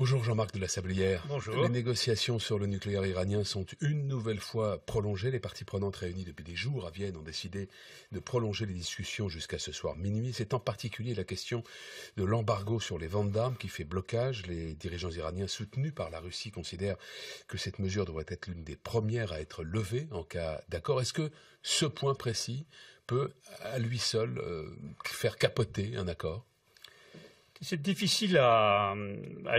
Bonjour Jean-Marc de la Sablière. Bonjour. Les négociations sur le nucléaire iranien sont une nouvelle fois prolongées. Les parties prenantes réunies depuis des jours à Vienne ont décidé de prolonger les discussions jusqu'à ce soir minuit. C'est en particulier la question de l'embargo sur les ventes d'armes qui fait blocage. Les dirigeants iraniens soutenus par la Russie considèrent que cette mesure devrait être l'une des premières à être levée en cas d'accord. Est-ce que ce point précis peut à lui seul euh, faire capoter un accord c'est difficile à,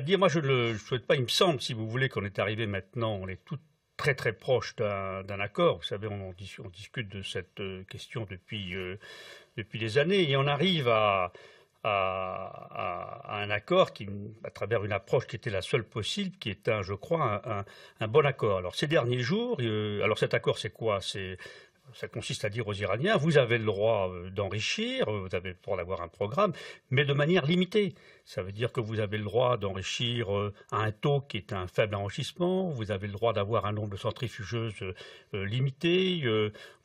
dire. Moi, je ne le souhaite pas. Il me semble, si vous voulez, qu'on est arrivé maintenant, on est tout très très proche d'un accord. Vous savez, on, on, discute de cette euh, question depuis, euh, depuis des années et on arrive à, un accord qui, à travers une approche qui était la seule possible, qui est, un, je crois, un, bon accord. Alors ces derniers jours, euh, alors cet accord, c'est quoi ça consiste à dire aux Iraniens, vous avez le droit euh, d'enrichir, euh, vous avez le droit d'avoir un programme, mais de manière limitée. Ça veut dire que vous avez le droit d'enrichir à euh, un taux qui est un faible enrichissement, vous avez le droit d'avoir un nombre de centrifugeuses euh, euh, limité,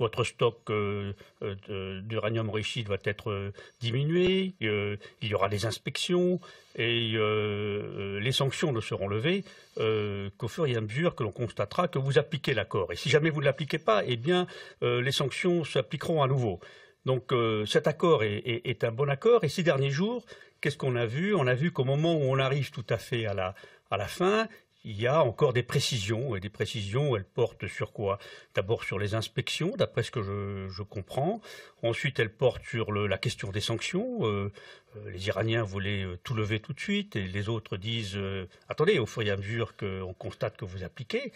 votre stock d'uranium enrichi doit être diminué, il y aura des inspections et les sanctions ne seront levées qu'au fur et à mesure que l'on constatera que vous appliquez l'accord. Et si jamais vous ne l'appliquez pas, eh bien les sanctions s'appliqueront à nouveau. Donc euh, cet accord est, un bon accord. Et ces derniers jours, qu'est-ce qu'on a vu On a vu qu'au moment où on arrive tout à fait à la, fin, il y a encore des précisions. Et des précisions, elles portent sur quoi D'abord sur les inspections, d'après ce que je, comprends. Ensuite, elles portent sur la question des sanctions. Euh, euh, les Iraniens voulaient tout lever tout de suite et les autres disent attendez, au fur et à mesure qu'on constate que vous appliquez.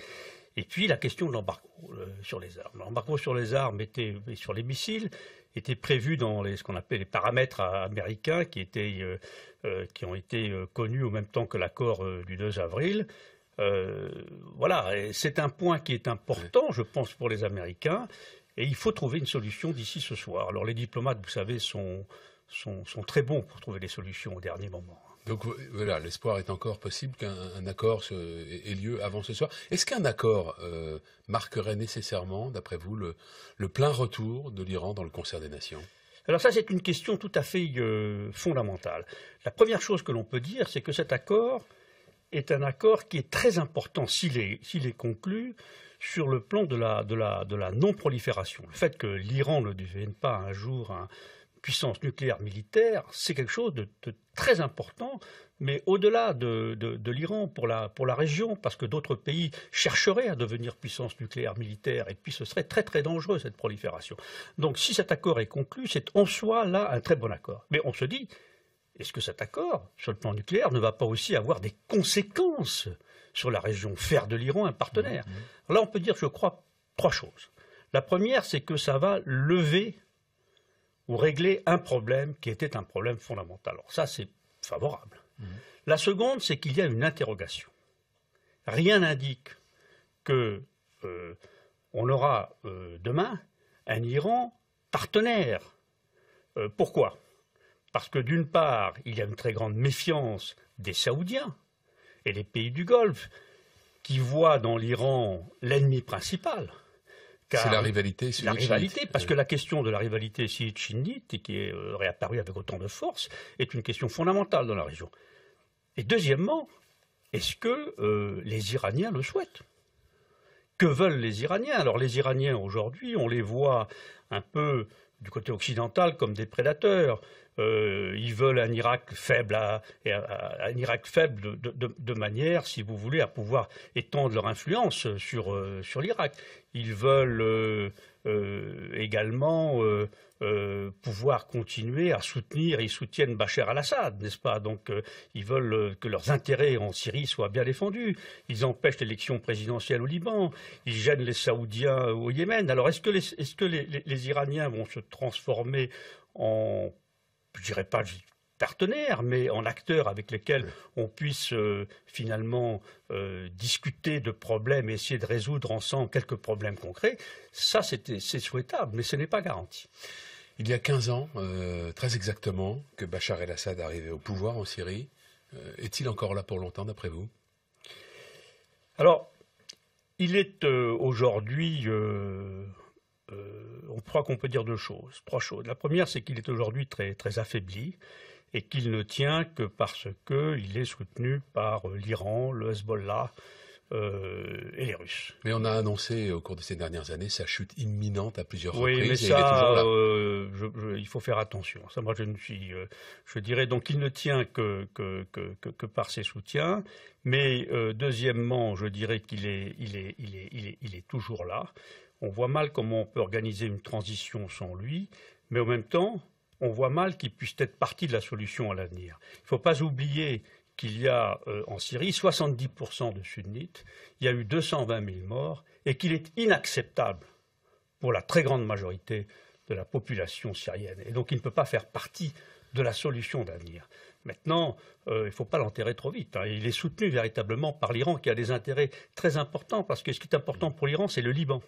Et puis la question de l'embargo euh, sur les armes. L'embargo sur les armes était, et sur les missiles était prévu dans les, ce qu'on appelle les paramètres américains qui, étaient, euh, euh, qui ont été connus au même temps que l'accord du 2 avril. voilà, c'est un point qui est important, je pense, pour les Américains. Et il faut trouver une solution d'ici ce soir. Alors les diplomates, vous savez, sont, sont très bons pour trouver des solutions au dernier moment. Donc euh, voilà, l'espoir est encore possible qu'un accord ait lieu avant ce soir. Est-ce qu'un accord euh, marquerait nécessairement, d'après vous, le, plein retour de l'Iran dans le concert des nations alors ça, c'est une question tout à fait euh, fondamentale. La première chose que l'on peut dire, c'est que cet accord est un accord qui est très important s'il est, conclu sur le plan de la, de la non-prolifération. Le fait que l'Iran ne devienne pas un jour un, puissance nucléaire militaire, c'est quelque chose de, très important, mais au-delà de, l'Iran pour la, région, parce que d'autres pays chercheraient à devenir puissance nucléaire militaire, et puis ce serait très très dangereux cette prolifération. Donc si cet accord est conclu, c'est en soi là un très bon accord. Mais on se dit, est-ce que cet accord sur le plan nucléaire ne va pas aussi avoir des conséquences sur la région, faire de l'Iran un partenaire mmh, mmh. Là on peut dire, je crois, trois choses. La première, c'est que ça va lever ou régler un problème qui était un problème fondamental. Alors ça, c'est favorable. Mhm. La seconde, c'est qu'il y a une interrogation. Rien n'indique qu'on euh, aura euh, demain un Iran partenaire. Euh, pourquoi Parce que d'une part, il y a une très grande méfiance des Saoudiens et des pays du Golfe qui voient dans l'Iran l'ennemi principal. C'est la rivalité. c'est La rivalité, parce que la question de la rivalité chiite-chinnite, qui est euh, réapparue avec autant de force, est une question fondamentale dans la région. Et deuxièmement, est-ce que euh, les Iraniens le souhaitent Que veulent les Iraniens Alors les Iraniens aujourd'hui, on les voit un peu du côté occidental comme des prédateurs. Euh, ils veulent un Irak faible, un Irak faible de, manière, si vous voulez, à pouvoir étendre leur influence sur, euh, sur l'Irak. Ils veulent euh, également pouvoir continuer à soutenir, ils soutiennent Bachar al-Assad, n'est-ce pas Donc ils veulent que leurs intérêts en Syrie soient bien défendus. Ils empêchent l'élection présidentielle au Liban, ils gênent les Saoudiens au Yémen. Alors est-ce que est-ce que les, les Iraniens vont se transformer en, je dirais pas partenaire, mais en acteur avec lesquels on puisse euh, finalement euh, discuter de problèmes et essayer de résoudre ensemble quelques problèmes concrets, ça c'est souhaitable, mais ce n'est pas garanti. Il y a 15 ans, euh, très exactement, que Bachar el-Assad arrivait au pouvoir en Syrie. Est-il encore là pour longtemps, d'après vous Alors, il est aujourd'hui euh, on croit qu'on peut dire deux choses, trois choses. La première, c'est qu'il est aujourd'hui très, affaibli et qu'il ne tient que parce qu'il est soutenu par l'Iran, le Hezbollah, euh, et les Russes. Mais on a annoncé au cours de ces dernières années sa chute imminente à plusieurs reprises. Oui, mais euh, il, faut faire attention. Ça, moi, je ne suis, je dirais, donc il ne tient que par ses soutiens. Mais deuxièmement, je dirais qu'il est toujours là on voit mal comment on peut organiser une transition sans lui, mais en même temps, on voit mal qu'il puisse être partie de la solution à l'avenir. Il ne faut pas oublier qu'il y a euh, en Syrie 70% de sunnites, il y a eu 220 000 morts, et qu'il est inacceptable pour la très grande majorité de la population syrienne. Et donc il ne peut pas faire partie de la solution d'avenir. Maintenant, euh, il ne faut pas l'enterrer trop vite. Hein. Il est soutenu véritablement par l'Iran qui a des intérêts très importants, parce que ce qui est important pour l'Iran, c'est le Liban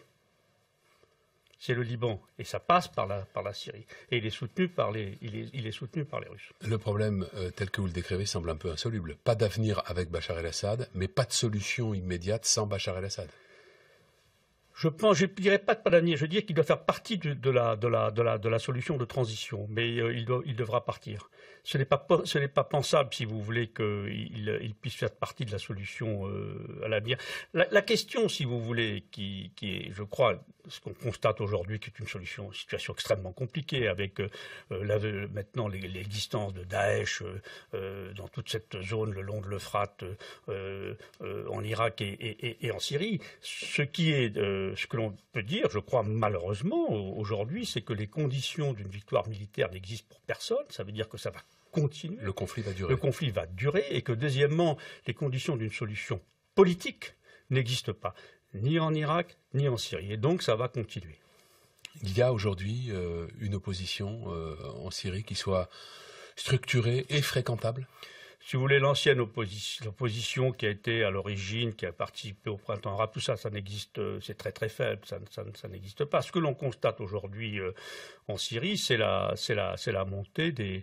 c'est le Liban. Et ça passe par la, par la Syrie. Et il est, soutenu par les, il, est, soutenu par les Russes. Le problème euh, tel que vous le décrivez semble un peu insoluble. Pas d'avenir avec Bachar el-Assad, mais pas de solution immédiate sans Bachar el-Assad. Je pense, je ne dirais pas de pas d'avenir, je dirais qu'il doit faire partie de, la, de, la, de, la, de la solution de transition, mais euh, il, doit, il devra partir ce n'est pas, ce n'est pas pensable, si vous voulez, qu'il puisse faire partie de la solution euh, à l'avenir. La, question, si vous voulez, qui, est, je crois, ce qu'on constate aujourd'hui, qui est une solution, situation extrêmement compliquée, avec euh, maintenant l'existence de Daesh euh, dans toute cette zone le long de l'Euphrate, en Irak et, et, en Syrie. Ce qui est, ce que l'on peut dire, je crois malheureusement aujourd'hui, c'est que les conditions d'une victoire militaire n'existent pour personne. Ça veut dire que ça va le conflit va durer. Le conflit va durer et que deuxièmement, les conditions d'une solution politique n'existent pas, ni en Irak, ni en Syrie. Et donc ça va continuer. Il y a aujourd'hui euh, une opposition euh, en Syrie qui soit structurée et fréquentable si vous voulez, l'ancienne opposition, qui a été à l'origine, qui a participé au printemps arabe, tout ça, ça n'existe, euh, c'est très très faible, ça, n'existe pas. Ce que l'on constate aujourd'hui en Syrie, c'est la, montée des,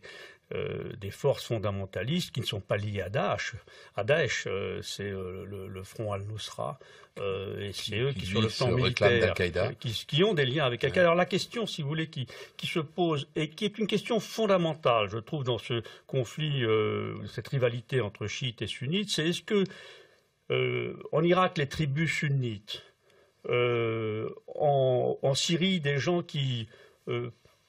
euh, des forces fondamentalistes qui ne sont pas liées à Daesh. À Daesh, euh, c'est euh, le, front al-Nusra, et c'est eux qui, sont le plan militaire, qui, qui, ont des liens avec Al-Qaïda. Alors la question, si vous voulez, qui, se pose, et qui est une question fondamentale, je trouve, dans ce conflit, cette rivalité entre chiites et sunnites, c'est est-ce que, en Irak, les tribus sunnites, en, Syrie, des gens qui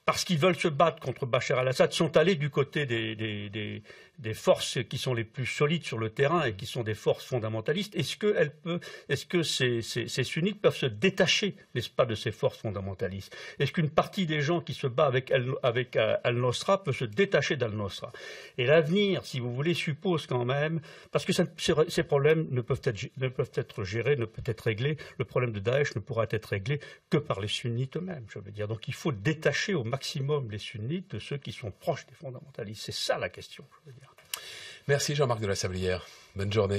parce qu'ils veulent se battre contre Bachar al-Assad, sont allés du côté des, des, des forces qui sont les plus solides sur le terrain et qui sont des forces fondamentalistes, est-ce que, est-ce que ces, sunnites peuvent se détacher, n'est-ce pas, de ces forces fondamentalistes Est-ce qu'une partie des gens qui se battent avec, euh, Al-Nosra peut se détacher d'Al-Nosra Et l'avenir, si vous voulez, suppose quand même, parce que ces, problèmes ne peuvent, être, ne peuvent être gérés, ne peuvent être réglés, le problème de Daesh ne pourra être réglé que par les sunnites eux-mêmes, je veux dire. Donc il faut détacher au maximum les sunnites de ceux qui sont proches des fondamentalistes. C'est ça la question, je veux dire. Merci Jean-Marc de la Savlière. Bonne journée.